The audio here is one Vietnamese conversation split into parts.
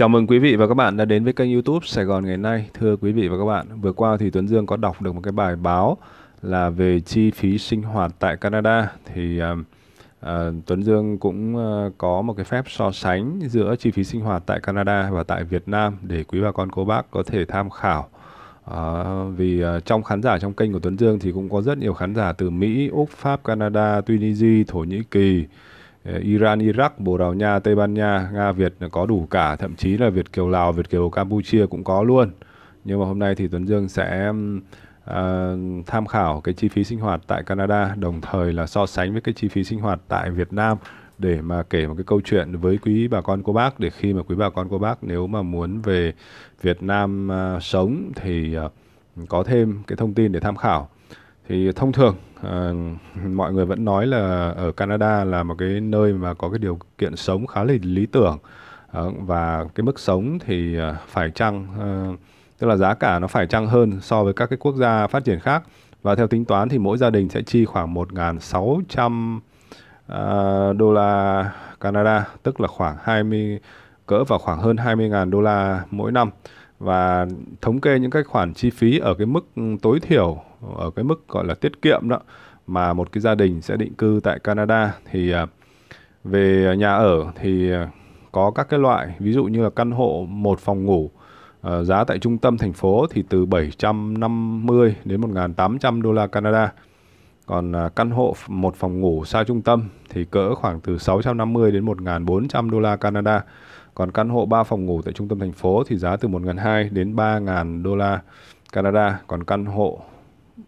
Chào mừng quý vị và các bạn đã đến với kênh YouTube Sài Gòn ngày nay. Thưa quý vị và các bạn, vừa qua thì Tuấn Dương có đọc được một cái bài báo là về chi phí sinh hoạt tại Canada thì uh, uh, Tuấn Dương cũng uh, có một cái phép so sánh giữa chi phí sinh hoạt tại Canada và tại Việt Nam để quý bà con cô bác có thể tham khảo. Uh, vì uh, trong khán giả trong kênh của Tuấn Dương thì cũng có rất nhiều khán giả từ Mỹ, Úc, Pháp, Canada, Tunisia, Thổ Nhĩ Kỳ, Ờ, Iran, Iraq, Bồ Đào Nha, Tây Ban Nha, Nga, Việt có đủ cả, thậm chí là Việt kiều Lào, Việt kiều Campuchia cũng có luôn. Nhưng mà hôm nay thì Tuấn Dương sẽ à, tham khảo cái chi phí sinh hoạt tại Canada đồng thời là so sánh với cái chi phí sinh hoạt tại Việt Nam để mà kể một cái câu chuyện với quý bà con cô bác để khi mà quý bà con cô bác nếu mà muốn về Việt Nam à, sống thì à, có thêm cái thông tin để tham khảo. Thì thông thường à, mọi người vẫn nói là ở Canada là một cái nơi mà có cái điều kiện sống khá là lý tưởng à, và cái mức sống thì ờ, phải chăng à, tức là giá cả nó phải chăng hơn so với các cái quốc gia phát triển khác và theo tính toán thì mỗi gia đình sẽ chi khoảng 1.600 uh, đô la Canada tức là khoảng 20 cỡ vào khoảng hơn 20.000 đô la mỗi năm và thống kê những cái khoản chi phí ở cái mức tối thiểu ở cái mức gọi là tiết kiệm đó mà một cái gia đình sẽ định cư tại Canada thì à, về nhà ở thì à, có các cái loại ví dụ như là căn hộ một phòng ngủ à, giá tại trung tâm thành phố thì từ 750 đến 1.800 đô la Canada còn căn hộ một phòng ngủ xa trung tâm thì cỡ khoảng từ 650 đến 1.400 đô la Canada còn căn hộ 3 phòng ngủ tại trung tâm thành phố thì giá từ 1.200 đến 3.000 đô la Canada còn căn hộ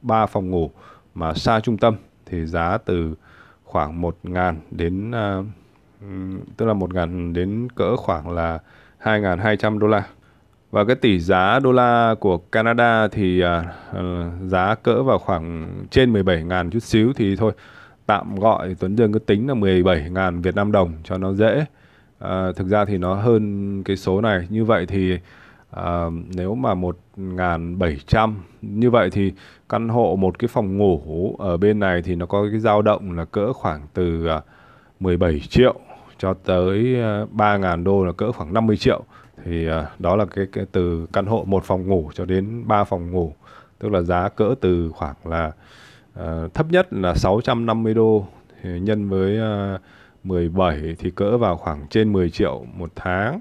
3 phòng ngủ mà xa trung tâm thì giá từ khoảng 1 ngàn đến uh, tức là 1 ngàn đến cỡ khoảng là 2.200 đô la và cái tỷ giá đô la của Canada thì uh, giá cỡ vào khoảng trên 17 ngàn chút xíu thì thôi tạm gọi Tuấn Dương cứ tính là 17 ngàn Việt Nam đồng cho nó dễ uh, thực ra thì nó hơn cái số này như vậy thì À, nếu mà 1.700 như vậy thì căn hộ một cái phòng ngủ ở bên này thì nó có cái dao động là cỡ khoảng từ 17 ờ, triệu cho tới 3.000 ờ, đô là cỡ khoảng 50 triệu thì đó là cái, cái từ căn hộ một phòng ngủ cho đến 3 phòng ngủ tức là giá cỡ từ khoảng là uh, thấp nhất là 650 đô thì nhân với uh, 17 thì cỡ vào khoảng trên 10 triệu một tháng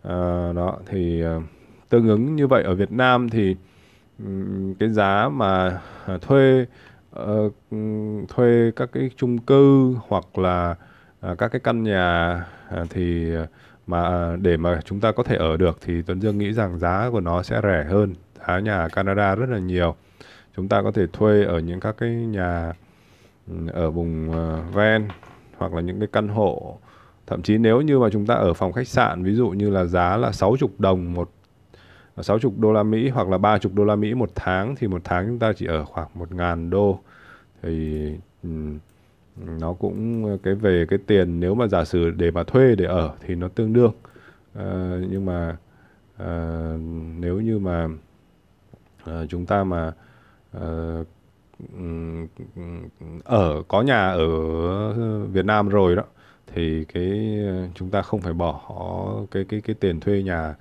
uh, đó thì uh, tương ứng như vậy ở Việt Nam thì cái giá mà à, thuê ờ, thuê các cái chung cư hoặc là à, các cái căn nhà à, thì mà để mà chúng ta có thể ở được thì Tuấn Dương nghĩ rằng giá của nó sẽ rẻ hơn giá nhà Canada rất là nhiều chúng ta có thể thuê ở những các cái nhà ở vùng ờ, ven hoặc là những cái căn hộ thậm chí nếu như mà chúng ta ở phòng khách sạn ví dụ như là giá là 60 đồng một 60 đô la Mỹ hoặc là 30 đô la Mỹ một tháng thì một tháng chúng ta chỉ ở khoảng 1.000 đô thì nó cũng cái về cái tiền nếu mà giả sử để mà thuê để ở thì nó tương đương uh, nhưng mà uh, nếu như mà uh, chúng ta mà uh, ở có nhà ở Việt Nam rồi đó thì cái chúng ta không phải bỏ cái cái cái tiền thuê nhà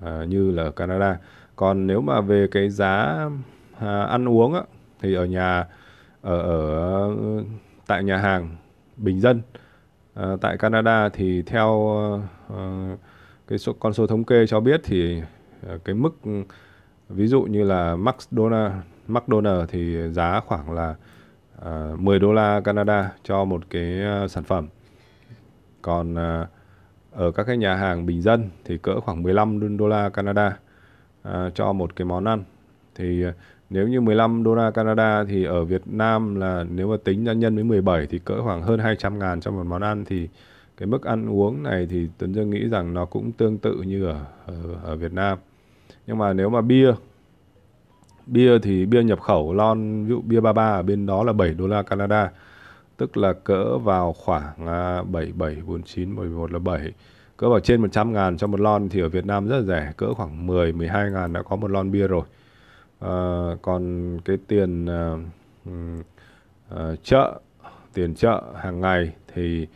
à, như là Canada còn nếu mà về cái giá à, ăn uống á, thì ở nhà ở, ở tại nhà hàng bình dân à, tại Canada thì theo à, cái số con số thống kê cho biết thì à, cái mức ví dụ như là McDonald McDonald thì giá khoảng là à, 10 đô la Canada cho một cái à, sản phẩm còn à, ở các cái nhà hàng bình dân thì cỡ khoảng 15 đô la Canada à, cho một cái món ăn thì à, nếu như 15 đô la Canada thì ở Việt Nam là nếu mà tính ra nhân với 17 thì cỡ khoảng hơn 200 ngàn cho một món ăn thì cái mức ăn uống này thì Tuấn Dương nghĩ rằng nó cũng tương tự như ở, ở, ở Việt Nam nhưng mà nếu mà bia bia thì bia nhập khẩu lon ví dụ bia 33 ở bên đó là 7 đô la Canada tức là cỡ vào khoảng 7 7 49 11 là 7 cỡ vào trên 100 ngàn cho một lon thì ở Việt Nam rất là rẻ cỡ khoảng 10 12 ngàn đã có một lon bia rồi à, còn cái tiền à, à, chợ tiền chợ hàng ngày thì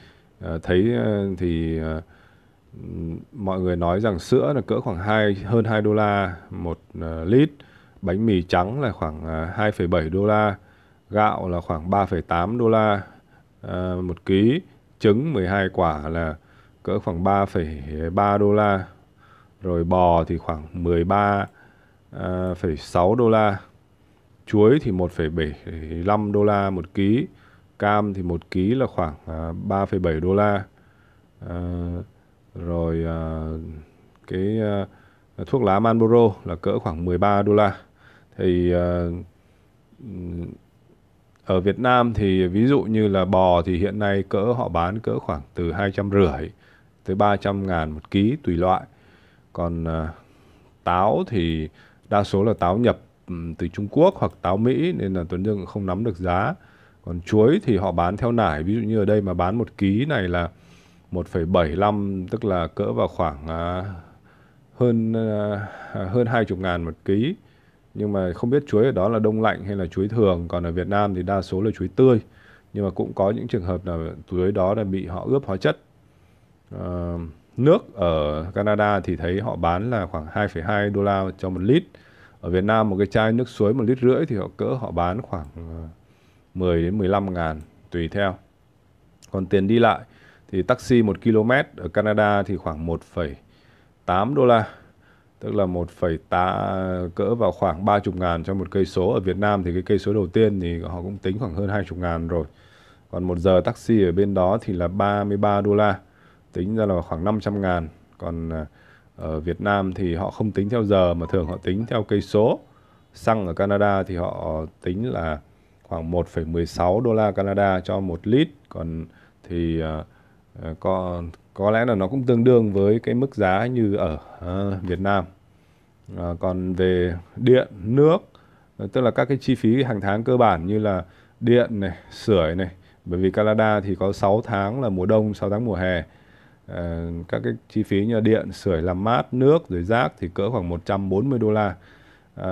à, thấy thì à, mọi người nói rằng sữa là cỡ khoảng 2 hơn 2 đô la một à, lít bánh mì trắng là khoảng à, 2,7 đô la gạo là khoảng 3,8 đô la à, một ký, trứng 12 quả là cỡ khoảng 3,3 đô la, rồi bò thì khoảng 13,6 à, ờ, đô la, chuối thì 1,75 đô la một ký, cam thì một ký là khoảng à, ờ, 3,7 đô la, à, rồi à, cái à, thuốc lá Marlboro là cỡ khoảng 13 đô la. Thì à, ở Việt Nam thì ví dụ như là bò thì hiện nay cỡ họ bán cỡ khoảng từ hai trăm rưỡi tới ba trăm ngàn một ký tùy loại còn à, táo thì đa số là táo nhập từ Trung Quốc hoặc táo Mỹ nên là Tuấn Dương cũng không nắm được giá còn chuối thì họ bán theo nải ví dụ như ở đây mà bán một ký này là 1,75 tức là cỡ vào khoảng uh, hơn uh, hơn 20 ngàn một ký nhưng mà không biết chuối ở đó là đông lạnh hay là chuối thường còn ở Việt Nam thì đa số là chuối tươi nhưng mà cũng có những trường hợp là chuối đó là bị họ ướp hóa chất à, nước ở Canada thì thấy họ bán là khoảng 2,2 đô la cho một lít ở Việt Nam một cái chai nước suối một lít rưỡi thì họ cỡ họ bán khoảng 10 ờ, đến 15 ngàn tùy theo còn tiền đi lại thì taxi 1 km ở Canada thì khoảng 1,8 đô la tức là một 1,8 cỡ vào khoảng 30 ngàn cho một cây số ở Việt Nam thì cái cây số đầu tiên thì họ cũng tính khoảng hơn 20 ngàn rồi còn một giờ taxi ở bên đó thì là 33 đô la tính ra là khoảng 500 ngàn còn ờ, ở Việt Nam thì họ không tính theo giờ mà thường họ tính theo cây số xăng ở Canada thì họ tính là khoảng 1,16 đô la Canada cho một lít còn thì uh, có có lẽ là nó cũng tương đương với cái mức giá như ở uh, Việt Nam à, còn về điện nước tức là các cái chi phí hàng tháng cơ bản như là điện này sưởi này bởi vì Canada thì có 6 tháng là mùa đông 6 tháng mùa hè à, các cái chi phí như là điện sưởi làm mát nước rồi rác thì cỡ khoảng 140 đô la à,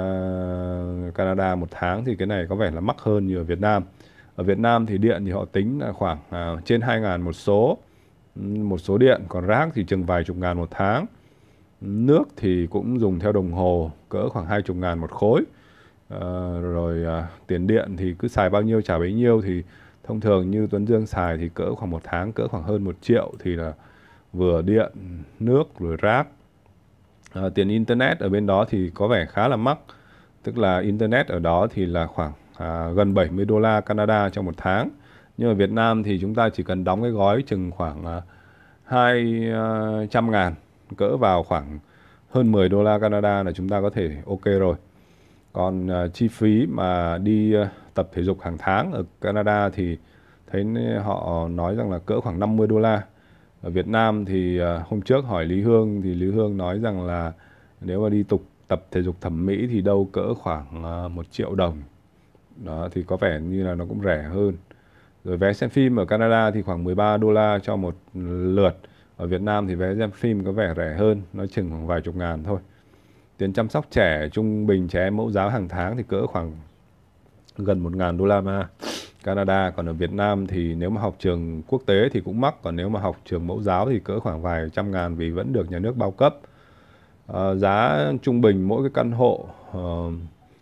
Canada một tháng thì cái này có vẻ là mắc hơn như ở Việt Nam ở Việt Nam thì điện thì họ tính là khoảng à, trên 2.000 một số một số điện còn rác thì chừng vài chục ngàn một tháng nước thì cũng dùng theo đồng hồ cỡ khoảng hai chục ngàn một khối à, rồi à, tiền điện thì cứ xài bao nhiêu trả bấy nhiêu thì thông thường như Tuấn Dương xài thì cỡ khoảng một tháng cỡ khoảng hơn một triệu thì là vừa điện nước rồi rác à, tiền internet ở bên đó thì có vẻ khá là mắc tức là internet ở đó thì là khoảng à, gần 70 đô la Canada trong một tháng nhưng mà Việt Nam thì chúng ta chỉ cần đóng cái gói chừng khoảng 200 à, à, ngàn cỡ vào khoảng hơn 10 đô la Canada là chúng ta có thể ok rồi còn à, chi phí mà đi tập thể dục hàng tháng ở Canada thì thấy họ nói rằng là cỡ khoảng 50 đô la ở Việt Nam thì hôm trước hỏi Lý Hương thì Lý Hương nói rằng là nếu mà đi tục tập thể dục thẩm mỹ thì đâu cỡ khoảng một triệu đồng đó thì có vẻ như là nó cũng rẻ hơn rồi vé xem phim ở Canada thì khoảng 13 đô la cho một lượt ở Việt Nam thì vé xem phim có vẻ rẻ hơn nó chừng khoảng vài chục ngàn thôi tiền chăm sóc trẻ trung bình trẻ em mẫu giáo hàng tháng thì cỡ khoảng gần 1 ngàn đô la ma Canada còn ở Việt Nam thì nếu mà học trường quốc tế thì cũng mắc còn nếu mà học trường mẫu giáo thì cỡ khoảng vài trăm ngàn vì vẫn được nhà nước bao cấp à, giá trung bình mỗi cái căn hộ à,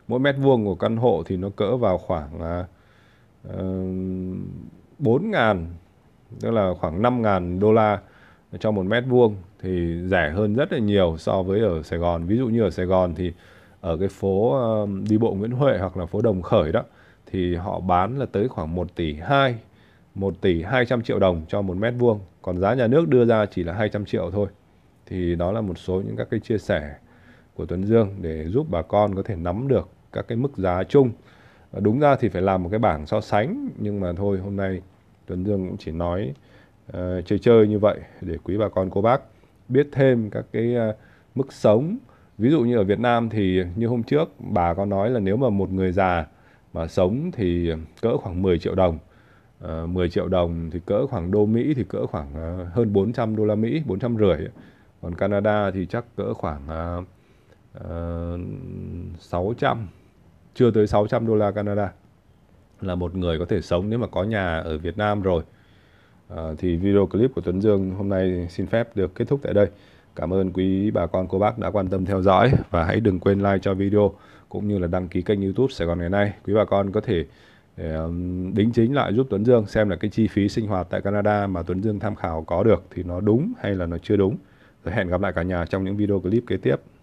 mỗi mét vuông của căn hộ thì nó cỡ vào khoảng à, Ờ, bốn ngàn tức là khoảng 5 ngàn đô la cho một mét vuông thì rẻ hơn rất là nhiều so với ở Sài Gòn ví dụ như ở Sài Gòn thì ở cái phố đi bộ Nguyễn Huệ hoặc là phố Đồng Khởi đó thì họ bán là tới khoảng 1 tỷ 2 1 tỷ 200 triệu đồng cho một mét vuông còn giá nhà nước đưa ra chỉ là 200 triệu thôi thì đó là một số những các cái chia sẻ của Tuấn Dương để giúp bà con có thể nắm được các cái mức giá chung đúng ra thì phải làm một cái bảng so sánh nhưng mà thôi hôm nay Tuấn Dương cũng chỉ nói uh, chơi chơi như vậy để quý bà con cô bác biết thêm các cái uh, mức sống ví dụ như ở Việt Nam thì như hôm trước bà có nói là nếu mà một người già mà sống thì cỡ khoảng 10 triệu đồng uh, ờ, 10 triệu đồng thì cỡ khoảng đô Mỹ thì cỡ khoảng uh, hơn 400 đô la Mỹ bốn trăm rưỡi còn Canada thì chắc cỡ khoảng uh, uh, 600 chưa tới 600 đô la Canada là một người có thể sống nếu mà có nhà ở Việt Nam rồi. À, thì video clip của Tuấn Dương hôm nay xin phép được kết thúc tại đây. Cảm ơn quý bà con cô bác đã quan tâm theo dõi và hãy đừng quên like cho video cũng như là đăng ký kênh YouTube Sài Gòn ngày nay. Quý bà con có thể đính chính lại giúp Tuấn Dương xem là cái chi phí sinh hoạt tại Canada mà Tuấn Dương tham khảo có được thì nó đúng hay là nó chưa đúng. Rồi hẹn gặp lại cả nhà trong những video clip kế tiếp.